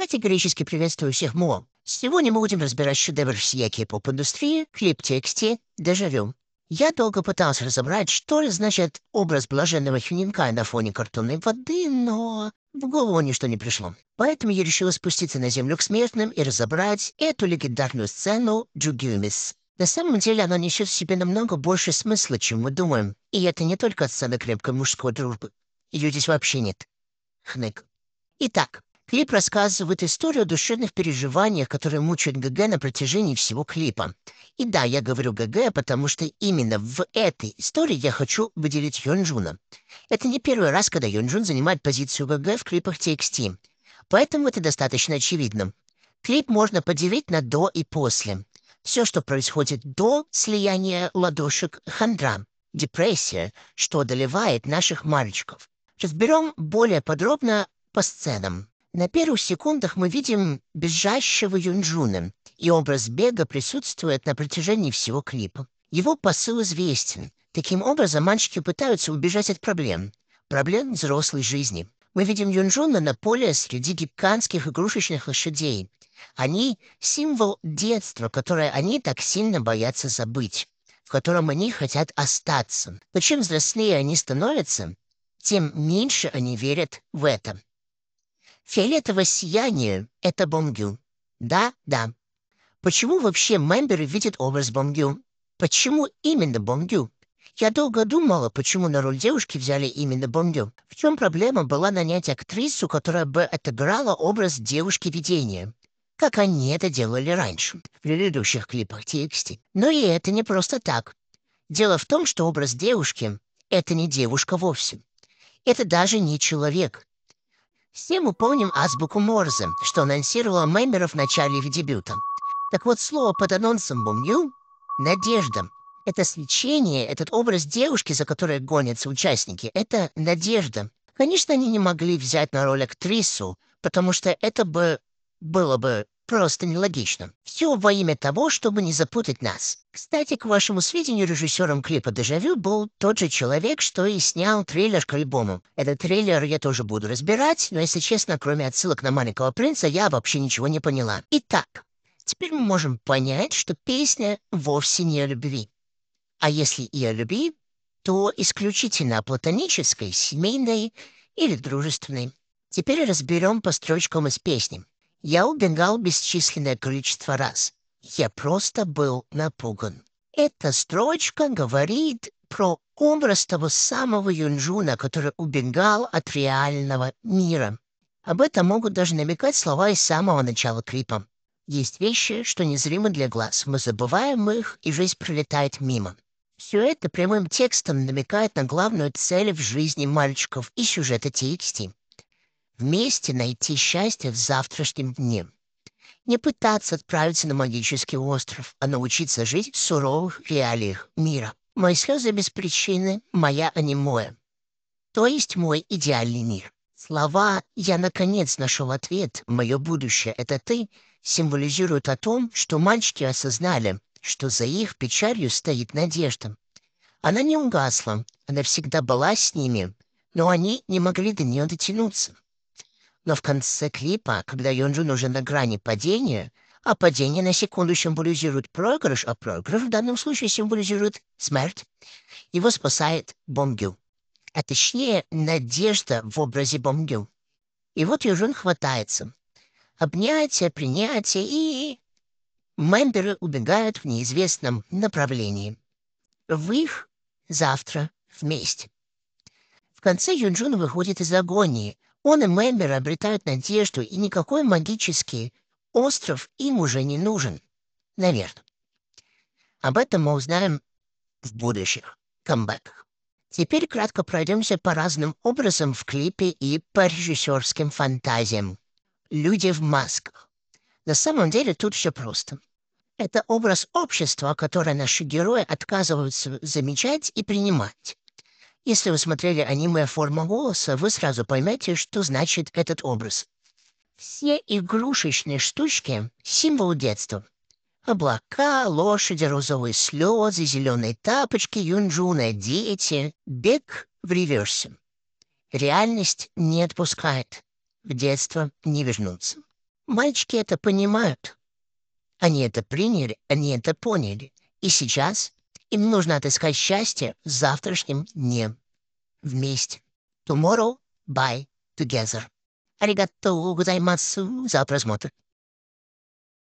Категорически приветствую всех МО. Сегодня мы будем разбирать шедевр всякие поп-индустрии, клип-тексте «Дежавю». Я долго пытался разобрать, что значит образ блаженного Хюнинка на фоне картонной воды, но в голову ничто не пришло. Поэтому я решил спуститься на землю к смертным и разобрать эту легендарную сцену «Джугюмис». На самом деле она несет в себе намного больше смысла, чем мы думаем. И это не только от сцены крепкой мужской дружбы. Ее здесь вообще нет. Хнык. Итак, Клип рассказывает историю о душевных переживаниях, которые мучают ГГ на протяжении всего клипа. И да, я говорю ГГ, потому что именно в этой истории я хочу выделить Йонджуна. Это не первый раз, когда Йонджун занимает позицию ГГ в клипах TXT. Поэтому это достаточно очевидно. Клип можно поделить на «до» и «после». Все, что происходит до слияния ладошек – хандра, депрессия, что одолевает наших мальчиков. Разберем более подробно по сценам. На первых секундах мы видим бежащего Юнджуна, и образ бега присутствует на протяжении всего клипа. Его посыл известен. Таким образом, мальчики пытаются убежать от проблем. Проблем взрослой жизни. Мы видим Юнджуна на поле среди гигантских игрушечных лошадей. Они — символ детства, которое они так сильно боятся забыть, в котором они хотят остаться. Но чем взрослее они становятся, тем меньше они верят в это. Фиолетовое сияние — это Бомгю. Да, да. Почему вообще Мэмбер видит образ Бомгю? Почему именно Бомгю? Я долго думала, почему на роль девушки взяли именно Бомгю. В чем проблема была нанять актрису, которая бы отыграла образ девушки-видения? как они это делали раньше, в предыдущих клипах TXT. Но и это не просто так. Дело в том, что образ девушки — это не девушка вовсе. Это даже не человек. Все мы помним азбуку Морзе, что анонсировала Мэмера в начале их дебюта. Так вот, слово под анонсом «бумню» — «надежда». Это свечение, этот образ девушки, за которой гонятся участники, это надежда. Конечно, они не могли взять на роль актрису, потому что это бы было бы просто нелогично. Все во имя того, чтобы не запутать нас. Кстати, к вашему сведению, режиссером клипа «Дежавю» был тот же человек, что и снял трейлер к альбому. Этот трейлер я тоже буду разбирать, но, если честно, кроме отсылок на «Маленького принца», я вообще ничего не поняла. Итак, теперь мы можем понять, что песня вовсе не о любви. А если и о любви, то исключительно о платонической, семейной или дружественной. Теперь разберем по строчкам из песни. Я убегал бесчисленное количество раз. Я просто был напуган. Эта строчка говорит про образ того самого Юнджуна, который убегал от реального мира. Об этом могут даже намекать слова из самого начала клипа. Есть вещи, что незримы для глаз. Мы забываем их, и жизнь пролетает мимо. Все это прямым текстом намекает на главную цель в жизни мальчиков и сюжета TXT. Вместе найти счастье в завтрашнем дне. Не пытаться отправиться на магический остров, а научиться жить в суровых реалиях мира. Мои слезы без причины, моя анимоя. То есть мой идеальный мир. Слова «я наконец нашел ответ, мое будущее — это ты» символизируют о том, что мальчики осознали, что за их печалью стоит надежда. Она не угасла, она всегда была с ними, но они не могли до нее дотянуться. Но в конце клипа, когда Йонджун уже на грани падения, а падение на секунду символизирует проигрыш, а проигрыш в данном случае символизирует смерть, его спасает Бомгю. А точнее, надежда в образе Бомгю. И вот Южун хватается. Обнятие, принятие и... Мемберы убегают в неизвестном направлении. В их завтра вместе. В конце Юнджун выходит из агонии — он и Мэмбер обретают надежду, и никакой магический остров им уже не нужен. Наверное. Об этом мы узнаем в будущих камбэках. Теперь кратко пройдемся по разным образам в клипе и по режиссерским фантазиям. Люди в масках. На самом деле тут все просто. Это образ общества, которое наши герои отказываются замечать и принимать. Если вы смотрели аниме «Форма голоса», вы сразу поймете, что значит этот образ. Все игрушечные штучки — символ детства. Облака, лошади, розовые слезы, зеленые тапочки, юнджуны, дети. Бег в реверсе. Реальность не отпускает. В детство не вернуться. Мальчики это понимают. Они это приняли, они это поняли. И сейчас им нужно отыскать счастье в завтрашнем дне. Вместе. Tomorrow by together. Аригато гудаймасу за просмотр.